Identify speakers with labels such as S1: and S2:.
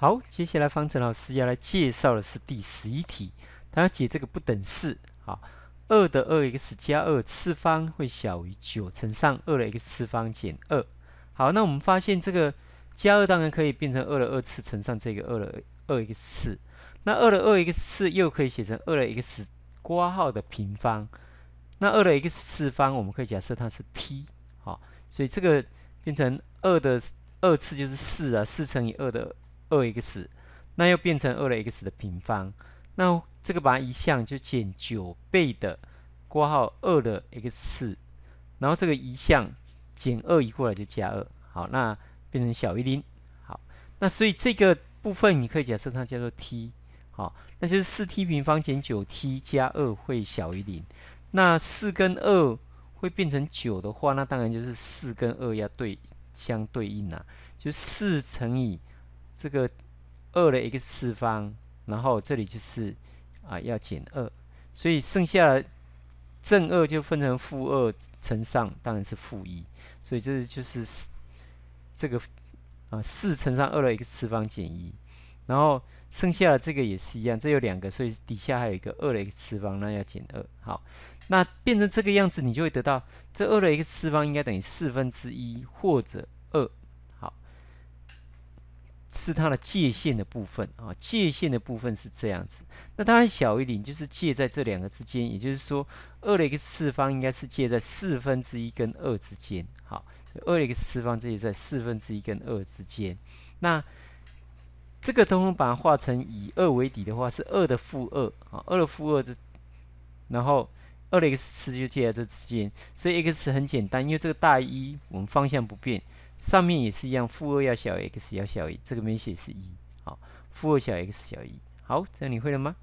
S1: 好，接下来方程老师要来介绍的是第十一题。他解这个不等式，好，二的二 x 加二次方会小于九乘上二的 x 次方减二。好，那我们发现这个加二当然可以变成二的二次乘上这个二的二 x。那二的二 x 次又可以写成二的 x 括号的平方。那二的 x 次方我们可以假设它是 t，好，所以这个变成二的二次就是四啊，四乘以二的。二 x，那又变成二的 x 的平方，那这个把它移项就减九倍的括号二的 x，然后这个移项减二移过来就加二，好，那变成小于零，好，那所以这个部分你可以假设它叫做 t，好，那就是四 t 平方减九 t 加二会小于零，那四跟二会变成九的话，那当然就是四跟二要对相对应啊，就四乘以这个二的 x 次方，然后这里就是啊要减二，所以剩下正二就分成负二乘上，当然是负一，所以这就是这个啊四乘上二的 x 次方减一，然后剩下的这个也是一样，这有两个，所以底下还有一个二的 x 次方，那要减二，好，那变成这个样子，你就会得到这二的 x 次方应该等于四分之一或者。是它的界限的部分啊，界限的部分是这样子。那它然小于零，就是借在这两个之间，也就是说，二的 x 次方应该是借在四分之一跟二之间。好，二的 x 次方这些在四分之一跟二之间。那这个，通通把它化成以二为底的话，是二的负二啊，二的负二这，然后二的 x 次就介在这之间，所以 x 很简单，因为这个大于一，我们方向不变。上面也是一样，负二要小 x 要小于，这个没写是一，好，负二小 x 小一，好，这样你会了吗？